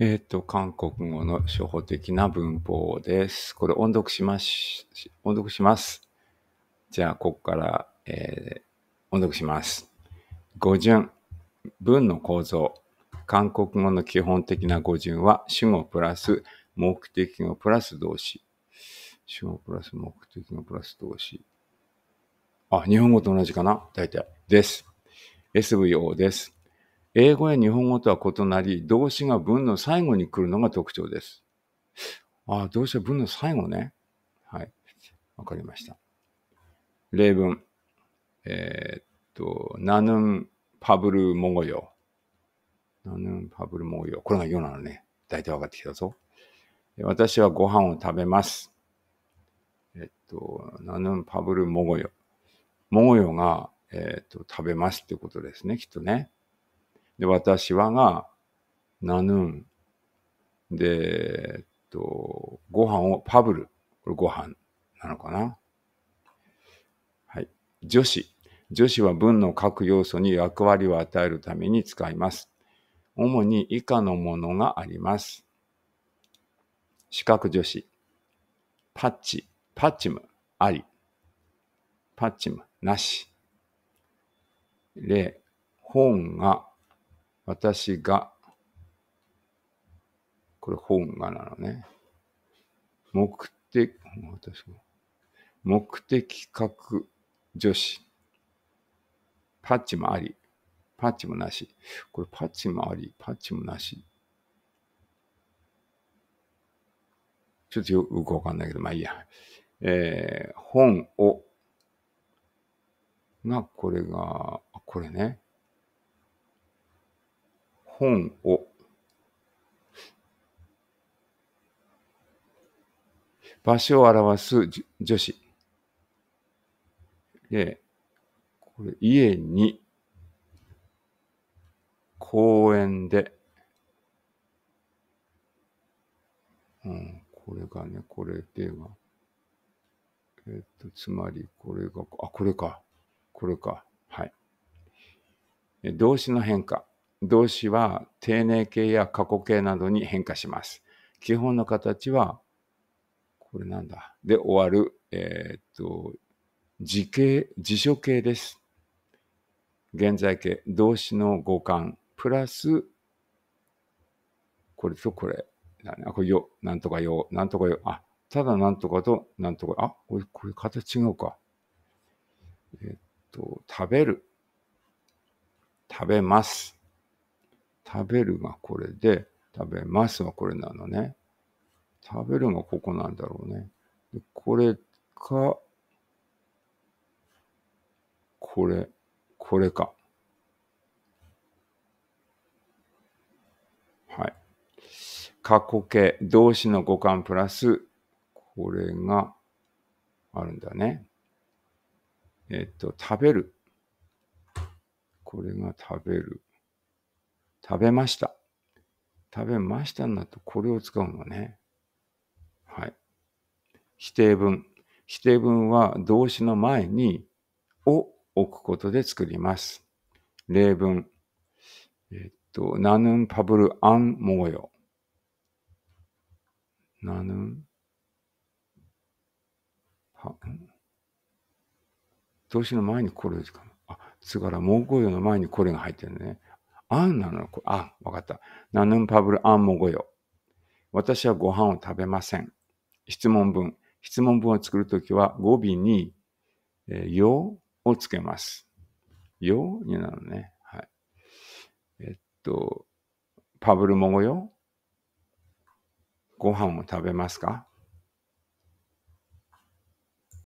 えっ、ー、と、韓国語の初歩的な文法です。これ音読します。音読します。じゃあ、ここから、えー、音読します。語順。文の構造。韓国語の基本的な語順は、主語プラス目的語プラス動詞。主語プラス目的語プラス動詞。あ、日本語と同じかな大体。です。SVO です。英語や日本語とは異なり、動詞が文の最後に来るのが特徴です。ああ、動詞は文の最後ね。はい。わかりました。例文。えー、っと、ナヌンパブルモゴヨ。ナヌンパブルモゴヨ。これが世なのね。大体分かってきたぞ。私はご飯を食べます。えっと、ナヌンパブルモゴヨ。モゴヨが、えー、っと、食べますってことですね、きっとね。で、私はが、ナヌン。で、えっと、ご飯をパブル。これご飯なのかな。はい。女子。女子は文の各要素に役割を与えるために使います。主に以下のものがあります。四角女子。パッチ。パッチム。あり。パッチム。なし。例。本が私が、これ本がなのね。目的、私も。目的格女子。パッチもあり。パッチもなし。これパッチもあり。パッチもなし。ちょっとよくわかんないけど、まあいいや。えー、本を、が、これが、これね。本を場所を表す助詞。で、これ家に、公園で、うん、これがね、これでは、えっと、つまりこれが、あ、これか、これか、はい。動詞の変化。動詞は定年形や過去形などに変化します。基本の形は、これなんだ。で終わる、えー、っと、時形、辞書形です。現在形、動詞の語感、プラス、これとこれ。あ、これよ、なんとかよ、なんとかよ。あ、ただなんとかとなんとか。あ、これ、これ形違うか。えー、っと、食べる。食べます。食べるがこれで、食べますはこれなのね。食べるがここなんだろうね。でこれか、これ、これか。はい。過去形、動詞の語感プラス、これがあるんだね。えっと、食べる。これが食べる。食べました。食べましたになると、これを使うのね。はい。否定文。否定文は動詞の前に、を置くことで作ります。例文。えっと、ナヌンパブルアンモーヨ。ナヌンパ、動詞の前にこれを使う。あ、つがら、モーゴヨの前にこれが入ってるね。あんなのこあ、わかった。ナヌンパブルアンモゴヨ。私はご飯を食べません。質問文。質問文を作るときは語尾に、えー、よをつけます。よになるね。はい。えっと、パブルモゴヨ。ご飯を食べますか